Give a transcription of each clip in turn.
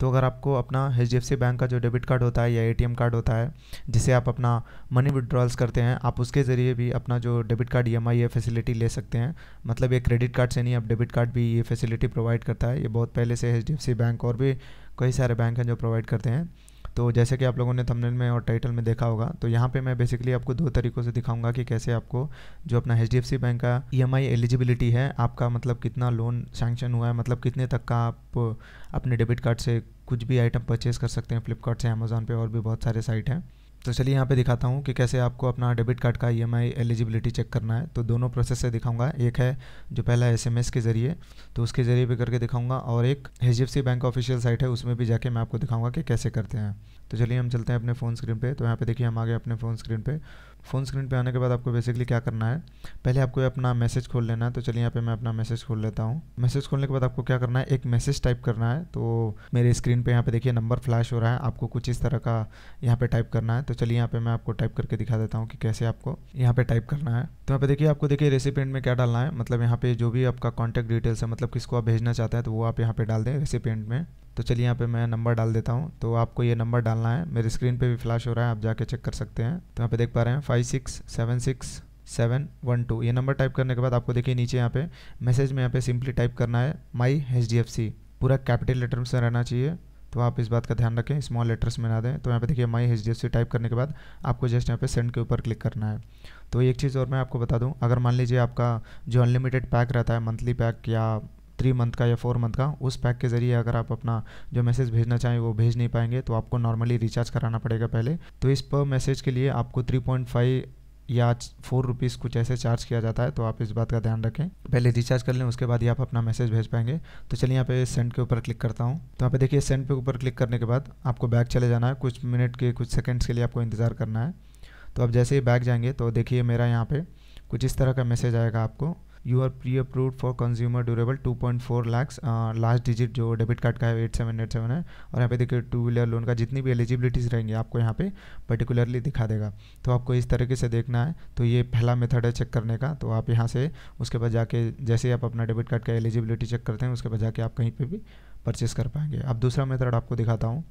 तो अगर आपको अपना एच बैंक का जो डेबिट कार्ड होता है या ए कार्ड होता है जिसे आप अपना मनी विड्रॉल्स करते हैं आप उसके ज़रिए भी अपना जो डेबिट कार्ड ई ये फैसिलिटी ले सकते हैं मतलब ये क्रेडिट कार्ड से नहीं अब डेबिट कार्ड भी ये फैसिलिटी प्रोवाइड करता है ये बहुत पहले से एच बैंक और भी कई सारे बैंक हैं जो प्रोवाइड करते हैं तो जैसे कि आप लोगों ने थंबनेल में और टाइटल में देखा होगा तो यहाँ पे मैं बेसिकली आपको दो तरीक़ों से दिखाऊंगा कि कैसे आपको जो अपना एच बैंक का ई e एलिजिबिलिटी है आपका मतलब कितना लोन सैंक्शन हुआ है मतलब कितने तक का आप अपने डेबिट कार्ड से कुछ भी आइटम परचेज़ कर सकते हैं फ्लिपकार्ट से अमेज़ोन पे और भी बहुत सारे साइट हैं तो चलिए यहाँ पे दिखाता हूँ कि कैसे आपको अपना डेबिट कार्ड का ईएमआई एलिजिबिलिटी चेक करना है तो दोनों प्रोसेस से दिखाऊंगा एक है जो पहला एसएमएस के ज़रिए तो उसके ज़रिए भी करके दिखाऊंगा और एक एच बैंक ऑफिशियल साइट है उसमें भी जाके मैं आपको दिखाऊंगा कि कैसे करते हैं तो चलिए हम चलते हैं अपने फ़ोन स्क्रीन पर तो यहाँ पर देखिए हम आगे अपने फ़ोन स्क्रीन पर फ़ोन स्क्रीन पे आने के बाद आपको बेसिकली क्या करना है पहले आपको अपना मैसेज खोल लेना है तो चलिए यहाँ पे मैं अपना मैसेज खोल लेता हूँ मैसेज खोलने के बाद आपको क्या करना है एक मैसेज टाइप करना है तो मेरे स्क्रीन पे यहाँ पे देखिए नंबर फ्लैश हो रहा है आपको कुछ इस तरह का यहाँ पे टाइप करना है तो चलिए यहाँ पे मैं आपको टाइप करके दिखा देता हूँ कि कैसे आपको यहाँ पे टाइप करना है तो यहाँ पे देखिए आपको देखिए रेसिपेंट में क्या डालना है मतलब यहाँ पे जो भी आपका कॉन्टैक्ट डिटेल्स है मतलब किसको आप भेजना चाहते हैं तो वो आप यहाँ पे डाल दें रेसिपेंट में तो चलिए यहाँ पे मैं नंबर डाल देता हूँ तो आपको ये नंबर डालना है मेरे स्क्रीन पे भी फ्लैश हो रहा है आप जाके चेक कर सकते हैं तो यहाँ पे देख पा रहे हैं five six seven six seven one two ये नंबर टाइप करने के बाद आपको देखिए नीचे यहाँ पे मैसेज में यहाँ पे सिंपली टाइप करना है my H D F C पूरा कैपिटल लेटर में रहना चाहिए तो आप इस बात का ध्यान रखें स्मॉल लेटर्स में ना दें तो यहाँ पे देखिए my H D F C type करने के बाद आपको जस्ट यहाँ पे सेंड के ऊपर क्लिक करना है तो एक चीज़ और मैं आपको बता दूँ अगर मान लीजिए आपका जो अनलिमिटेड पैक रहता है मंथली पैक या थ्री मंथ का या फोर मंथ का उस पैक के ज़रिए अगर आप अपना जो मैसेज भेजना चाहें वो भेज नहीं पाएंगे तो आपको नॉर्मली रिचार्ज कराना पड़ेगा पहले तो इस पर मैसेज के लिए आपको थ्री पॉइंट फाइव या फोर रुपीज़ कुछ ऐसे चार्ज किया जाता है तो आप इस बात का ध्यान रखें पहले रिचार्ज कर लें उसके बाद ही आप अपना मैसेज भेज पाएंगे तो चलिए यहाँ पे सेंड के ऊपर क्लिक करता हूँ तो यहाँ पे देखिए सेंड पे ऊपर क्लिक करने के बाद आपको बैग चले जाना है कुछ मिनट के कुछ सेकंड्स के लिए आपको इंतज़ार करना है तो आप जैसे ही बैग जाएंगे तो देखिए मेरा यहाँ पर कुछ इस तरह का मैसेज आएगा आपको you are pre approved for consumer durable 2.4 lakh last digit जो डेबिट कार्ड का है एट सेवन एट सेवन है और यहाँ पे देखिए टू व्हीलर लोन का जितनी भी एलिजिबिलिटीज़ रहेंगी आपको यहाँ पे पर्टिकुलरली दिखा देगा तो आपको इस तरीके से देखना है तो ये पहला मेथड है चेक करने का तो आप यहाँ से उसके बाद जाके जैसे ही आप अपना डेबिट कार्ड का एलिजिबिलिटी चेक करते हैं उसके बाद जाके आप कहीं पर भी परचेस कर पाएंगे अब दूसरा मेथड आपको दिखाता हूँ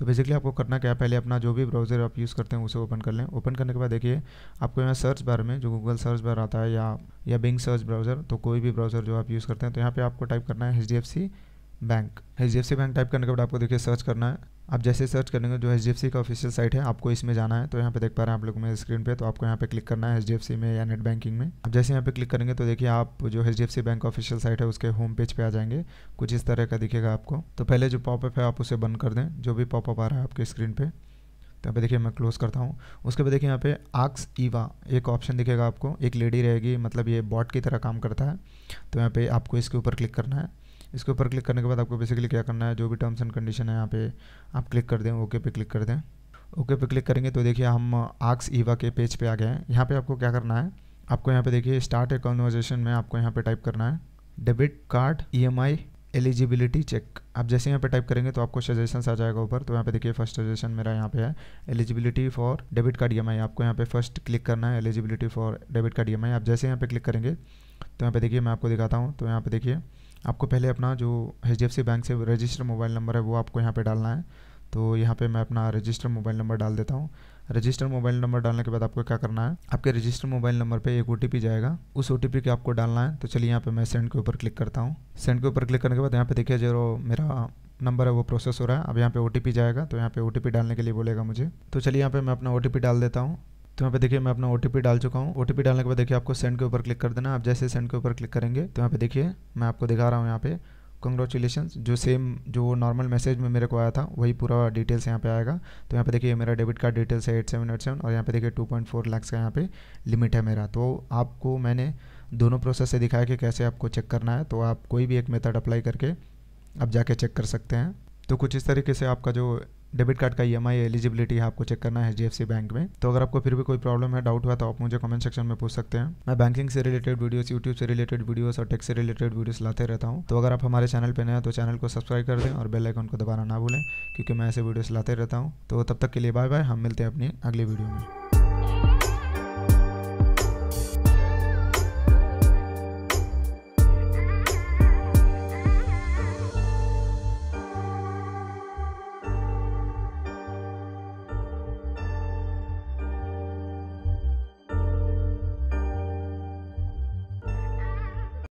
तो बेसिकली आपको करना क्या है पहले अपना जो भी ब्राउज़र आप यूज़ करते हैं उसे ओपन कर लें ओपन करने के बाद देखिए आपको यहाँ सर्च बार में जो गूगल सर्च बार आता है या या बिंग सर्च ब्राउज़र तो कोई भी ब्राउज़र जो आप यूज़ करते हैं तो यहाँ पर आपको टाइप करना है H bank H bank type करने के बाद आपको देखिए सर्च करना है आप जैसे सर्च करेंगे जो एच का ऑफिशियल साइट है आपको इसमें जाना है तो यहाँ पे देख पा रहे हैं आप लोग मेरे स्क्रीन पे तो आपको यहाँ पे क्लिक करना है एच में या नेट बैंकिंग में आप जैसे यहाँ पे क्लिक करेंगे तो देखिए आप जो एच बैंक ऑफिशियल साइट है उसके होम पेज पे आ जाएंगे कुछ इस तरह का दिखेगा आपको तो पहले जो पॉपअप है आप उसे बंद कर दें जो भी पॉपअप आ रहा है आपके स्क्रीन पर तो यहाँ पे देखिए मैं क्लोज करता हूँ उसके बाद देखिए यहाँ पे आक्स ईवा एक ऑप्शन दिखेगा आपको एक लेडी रहेगी मतलब ये बॉट की तरह काम करता है तो यहाँ पे आपको इसके ऊपर क्लिक करना है इसके ऊपर क्लिक करने के बाद आपको बेसिकली क्या करना है जो भी टर्म्स एंड कंडीशन है यहाँ पे आप क्लिक कर दें ओके पे क्लिक कर दें ओके पे क्लिक करेंगे तो देखिए हम आक्स ईवा के पेज पे आ गए हैं यहाँ पे आपको क्या करना है आपको यहाँ पे देखिए स्टार्ट ए कन्वर्जेशन में आपको यहाँ पे टाइप करना है debit card E eligibility check आप जैसे यहाँ पे टाइप करेंगे तो आपको सजेशन आ जाएगा ऊपर तो यहाँ पे देखिए फर्स्ट सजेशन मेरा यहाँ पे है eligibility for debit card E आपको यहाँ पे फर्स्ट क्लिक करना है eligibility for debit card E आप जैसे यहाँ पे क्लिक करेंगे तो यहाँ पे देखिए मैं आपको दिखाता हूँ तो यहाँ पे देखिए आपको पहले अपना जो एच बैंक से रजिस्टर मोबाइल नंबर है वो आपको यहाँ पे डालना है तो यहाँ पे मैं अपना रजिस्टर मोबाइल नंबर डाल देता हूँ रजिस्टर मोबाइल नंबर डालने के बाद आपको क्या करना है आपके रजिस्टर मोबाइल नंबर पे एक ओ जाएगा उस ओ के आपको डालना है तो चलिए यहाँ पे मैं सेंड के ऊपर क्लिक करता हूँ सेंड के ऊपर क्लिक करने के बाद यहाँ पे देखिए जो मेरा नंबर है वो प्रोसेस हो रहा है अब यहाँ पे ओ जाएगा तो यहाँ पे ओ डालने के लिए बोलेगा मुझे तो चलिए यहाँ पे मैं अपना ओ डाल देता हूँ तो यहाँ पे देखिए मैं अपना ओ डाल चुका हूँ ओ डालने के बाद देखिए आपको सेंड के ऊपर क्लिक कर देना आप जैसे सेंड के ऊपर क्लिक करेंगे तो यहाँ पे देखिए मैं आपको दिखा रहा हूँ यहाँ पे कंग्रेचुलेशन जो सेम जो नॉर्मल मैसेज में मेरे को आया था वही पूरा डिटेल्स यहाँ पे आएगा तो यहाँ पे देखिए मेरा डेबिट कार्ड डिटेल्स है एट सेवन एट सेवन और यहाँ पे देखिए टू पॉइंट फोर लैक्स का यहाँ पे लिमिट है मेरा तो आपको मैंने दोनों प्रोसेस से दिखाया कि कैसे आपको चेक करना है तो आप कोई भी एक मेथड अप्लाई करके आप जाके चेक कर सकते हैं तो कुछ इस तरीके से आपका जो डेबिट कार्ड का ई e एलिजिबिलिटी है आपको चेक करना है एच बैंक में तो अगर आपको फिर भी कोई प्रॉब्लम है डाउट हुआ तो आप मुझे कमेंट सेक्शन में पूछ सकते हैं मैं बैंकिंग से रिलेटेड वीडियोस यूट्यूब से रिलेटेड वीडियोस और टेक से रिलेटेड वीडियोस लाते रहता हूँ तो अगर आप हमारे चैनल पर नए हैं तो चैनल को सब्सक्राइब कर दें और बेल आइकन को दबाना ना भूलें क्योंकि मैं ऐसे वीडियोज़ लाते रहता हूँ तो तब तक के लिए बाय बाय हम मिलते हैं अपनी अगली वीडियो में